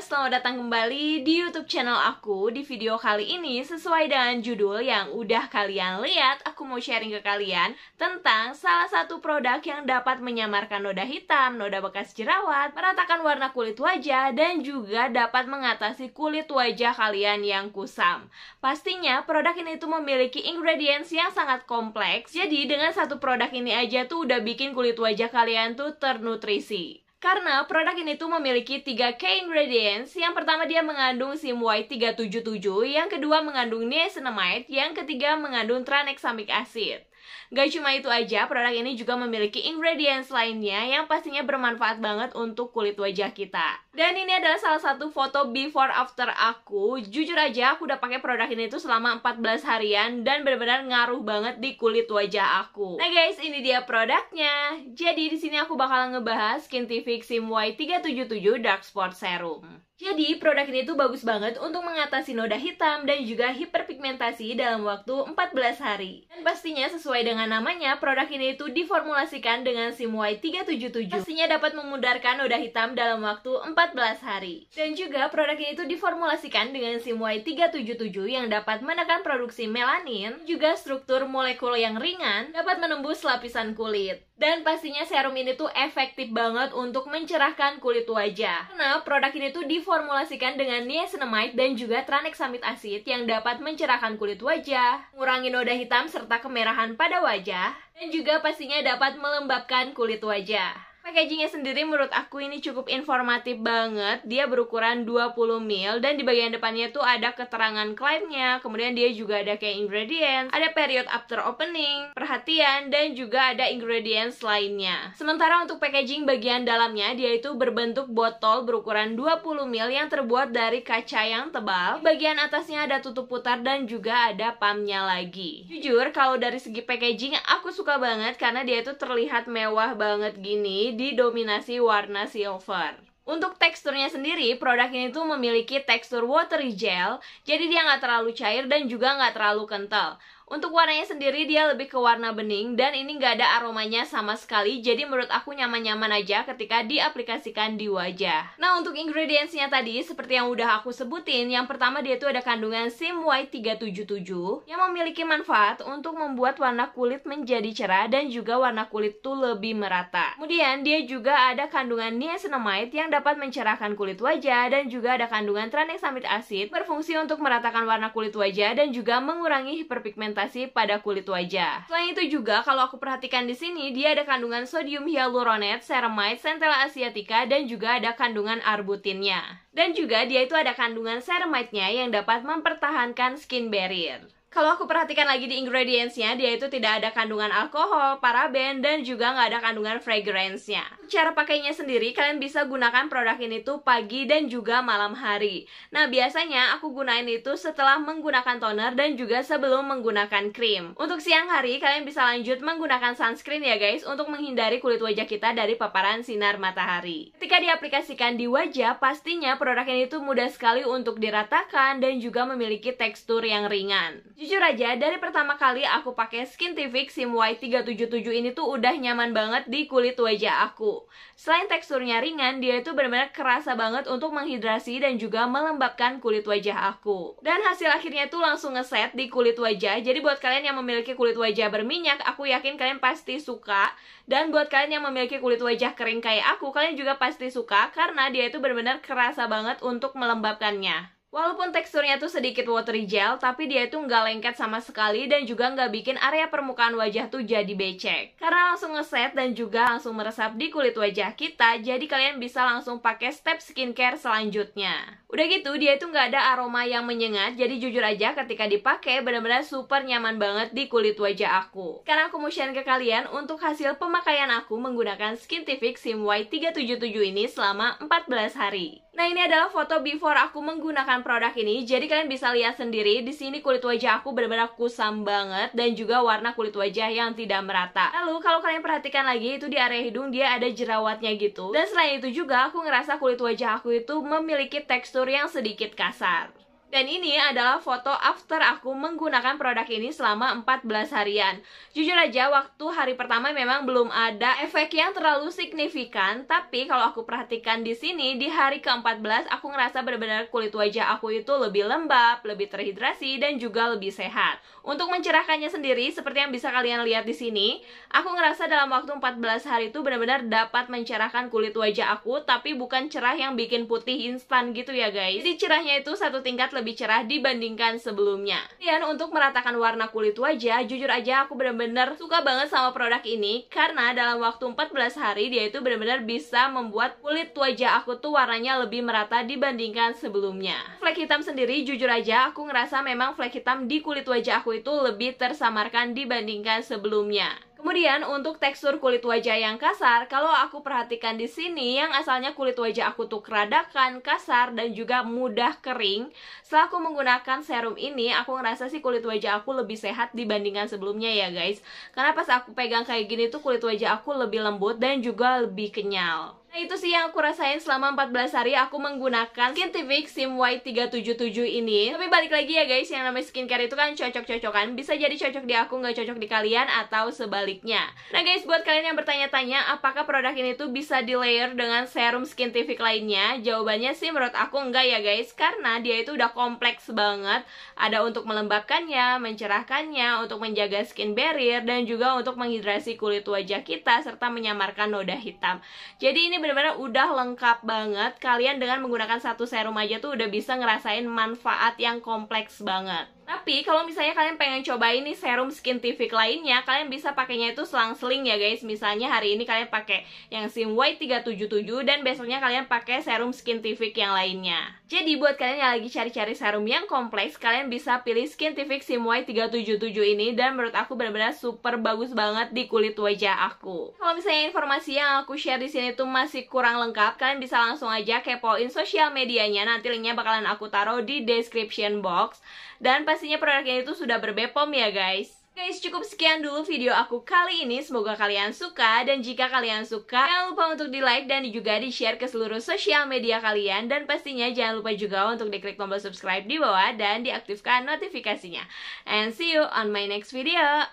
selamat datang kembali di YouTube channel aku. Di video kali ini, sesuai dengan judul yang udah kalian lihat, aku mau sharing ke kalian tentang salah satu produk yang dapat menyamarkan noda hitam, noda bekas jerawat, meratakan warna kulit wajah, dan juga dapat mengatasi kulit wajah kalian yang kusam. Pastinya, produk ini itu memiliki ingredients yang sangat kompleks, jadi dengan satu produk ini aja tuh udah bikin kulit wajah kalian tuh ternutrisi. Karena produk ini tuh memiliki 3 k ingredients. Yang pertama dia mengandung simwai 377, yang kedua mengandung niacinamide, yang ketiga mengandung tranexamic acid. Gak cuma itu aja, produk ini juga memiliki ingredients lainnya yang pastinya bermanfaat banget untuk kulit wajah kita. Dan ini adalah salah satu foto before after aku. Jujur aja, aku udah pakai produk ini tuh selama 14 harian dan benar-benar ngaruh banget di kulit wajah aku. Nah guys, ini dia produknya. Jadi di sini aku bakal ngebahas Skin TV Sim Y377 Dark Spot Serum. Jadi, produk ini tuh bagus banget untuk mengatasi noda hitam dan juga hiperpigmentasi dalam waktu 14 hari. Dan pastinya sesuai dengan namanya, produk ini itu diformulasikan dengan Simway 377. Pastinya dapat memudarkan noda hitam dalam waktu 14 hari. Dan juga produk ini itu diformulasikan dengan Simway 377 yang dapat menekan produksi melanin, juga struktur molekul yang ringan dapat menembus lapisan kulit. Dan pastinya serum ini tuh efektif banget untuk mencerahkan kulit wajah. Karena produk ini tuh diformulasikan diformulasikan dengan niacinamide dan juga tranexamid acid yang dapat mencerahkan kulit wajah, mengurangi noda hitam serta kemerahan pada wajah, dan juga pastinya dapat melembabkan kulit wajah. Packagingnya sendiri menurut aku ini cukup informatif banget. Dia berukuran 20 ml dan di bagian depannya tuh ada keterangan klaimnya. Kemudian dia juga ada kayak ingredient, ada period after opening, perhatian, dan juga ada ingredients lainnya. Sementara untuk packaging bagian dalamnya, dia itu berbentuk botol berukuran 20 ml yang terbuat dari kaca yang tebal. bagian atasnya ada tutup putar dan juga ada pumpnya lagi. Jujur, kalau dari segi packaging aku suka banget karena dia itu terlihat mewah banget gini didominasi warna silver. Untuk teksturnya sendiri, produk ini tuh memiliki tekstur watery gel, jadi dia nggak terlalu cair dan juga nggak terlalu kental. Untuk warnanya sendiri dia lebih ke warna bening dan ini nggak ada aromanya sama sekali jadi menurut aku nyaman-nyaman aja ketika diaplikasikan di wajah. Nah untuk ingredientsnya tadi seperti yang udah aku sebutin yang pertama dia itu ada kandungan SIM Y377 yang memiliki manfaat untuk membuat warna kulit menjadi cerah dan juga warna kulit tuh lebih merata. Kemudian dia juga ada kandungan niacinamide yang dapat mencerahkan kulit wajah dan juga ada kandungan tranexamic acid berfungsi untuk meratakan warna kulit wajah dan juga mengurangi hiperpigmentasi pigmentasi pada kulit wajah. Selain itu juga kalau aku perhatikan di sini dia ada kandungan sodium hyaluronate, ceramide, centella asiatica dan juga ada kandungan arbutinnya. Dan juga dia itu ada kandungan ceramide-nya yang dapat mempertahankan skin barrier kalau aku perhatikan lagi di ingredientsnya, dia itu tidak ada kandungan alkohol, paraben, dan juga nggak ada kandungan fragrance-nya. Cara pakainya sendiri, kalian bisa gunakan produk ini tuh pagi dan juga malam hari. Nah, biasanya aku gunain itu setelah menggunakan toner dan juga sebelum menggunakan krim. Untuk siang hari, kalian bisa lanjut menggunakan sunscreen ya guys, untuk menghindari kulit wajah kita dari paparan sinar matahari. Ketika diaplikasikan di wajah, pastinya produk ini tuh mudah sekali untuk diratakan dan juga memiliki tekstur yang ringan. Jujur aja, dari pertama kali aku pakai Skin Skintific Sim Y377 ini tuh udah nyaman banget di kulit wajah aku. Selain teksturnya ringan, dia itu benar-benar kerasa banget untuk menghidrasi dan juga melembabkan kulit wajah aku. Dan hasil akhirnya tuh langsung ngeset di kulit wajah. Jadi buat kalian yang memiliki kulit wajah berminyak, aku yakin kalian pasti suka. Dan buat kalian yang memiliki kulit wajah kering kayak aku, kalian juga pasti suka karena dia itu benar-benar kerasa banget untuk melembabkannya. Walaupun teksturnya tuh sedikit watery gel, tapi dia itu nggak lengket sama sekali dan juga nggak bikin area permukaan wajah tuh jadi becek. Karena langsung ngeset dan juga langsung meresap di kulit wajah kita, jadi kalian bisa langsung pakai step skincare selanjutnya. Udah gitu, dia itu nggak ada aroma yang menyengat, jadi jujur aja ketika dipakai benar-benar super nyaman banget di kulit wajah aku. Karena aku mau share ke kalian untuk hasil pemakaian aku menggunakan Skin Skintific SIM Y377 ini selama 14 hari. Nah ini adalah foto before aku menggunakan produk ini. Jadi kalian bisa lihat sendiri di sini kulit wajah aku benar-benar kusam banget dan juga warna kulit wajah yang tidak merata. Lalu kalau kalian perhatikan lagi itu di area hidung dia ada jerawatnya gitu. Dan selain itu juga aku ngerasa kulit wajah aku itu memiliki tekstur yang sedikit kasar. Dan ini adalah foto after aku menggunakan produk ini selama 14 harian. Jujur aja, waktu hari pertama memang belum ada efek yang terlalu signifikan, tapi kalau aku perhatikan di sini, di hari ke-14 aku ngerasa benar-benar kulit wajah aku itu lebih lembab, lebih terhidrasi, dan juga lebih sehat. Untuk mencerahkannya sendiri, seperti yang bisa kalian lihat di sini, aku ngerasa dalam waktu 14 hari itu benar-benar dapat mencerahkan kulit wajah aku, tapi bukan cerah yang bikin putih instan gitu ya guys. Jadi cerahnya itu satu tingkat lebih lebih cerah dibandingkan sebelumnya. Dan untuk meratakan warna kulit wajah, jujur aja aku bener-bener suka banget sama produk ini karena dalam waktu 14 hari dia itu bener-bener bisa membuat kulit wajah aku tuh warnanya lebih merata dibandingkan sebelumnya. Flek hitam sendiri jujur aja aku ngerasa memang flek hitam di kulit wajah aku itu lebih tersamarkan dibandingkan sebelumnya. Kemudian untuk tekstur kulit wajah yang kasar, kalau aku perhatikan di sini yang asalnya kulit wajah aku tuh keradakan, kasar dan juga mudah kering, setelah aku menggunakan serum ini, aku ngerasa sih kulit wajah aku lebih sehat dibandingkan sebelumnya ya guys. Karena pas aku pegang kayak gini tuh kulit wajah aku lebih lembut dan juga lebih kenyal. Nah itu sih yang aku rasain selama 14 hari aku menggunakan Skintific SIM Y377 ini Tapi balik lagi ya guys, yang namanya skincare itu kan cocok-cocokan Bisa jadi cocok di aku, nggak cocok di kalian, atau sebaliknya Nah guys, buat kalian yang bertanya-tanya apakah produk ini tuh bisa di layer dengan serum Skintific lainnya Jawabannya sih menurut aku enggak ya guys Karena dia itu udah kompleks banget Ada untuk melembabkannya, mencerahkannya, untuk menjaga skin barrier Dan juga untuk menghidrasi kulit wajah kita serta menyamarkan noda hitam Jadi ini benar-benar udah lengkap banget. Kalian dengan menggunakan satu serum aja tuh udah bisa ngerasain manfaat yang kompleks banget. Tapi kalau misalnya kalian pengen coba ini serum skin skintific lainnya, kalian bisa pakainya itu selang-seling ya guys. Misalnya hari ini kalian pakai yang Sim White 377 dan besoknya kalian pakai serum skin skintific yang lainnya. Jadi buat kalian yang lagi cari-cari serum yang kompleks, kalian bisa pilih skin skintific Sim White 377 ini dan menurut aku benar-benar super bagus banget di kulit wajah aku. Kalau misalnya informasi yang aku share di sini tuh masih kurang lengkap, kalian bisa langsung aja kepoin sosial medianya. Nanti linknya bakalan aku taruh di description box dan pas pastinya produknya itu sudah berbepom ya guys. Guys, cukup sekian dulu video aku kali ini. Semoga kalian suka. Dan jika kalian suka, jangan lupa untuk di-like dan juga di-share ke seluruh sosial media kalian. Dan pastinya jangan lupa juga untuk diklik tombol subscribe di bawah dan diaktifkan notifikasinya. And see you on my next video.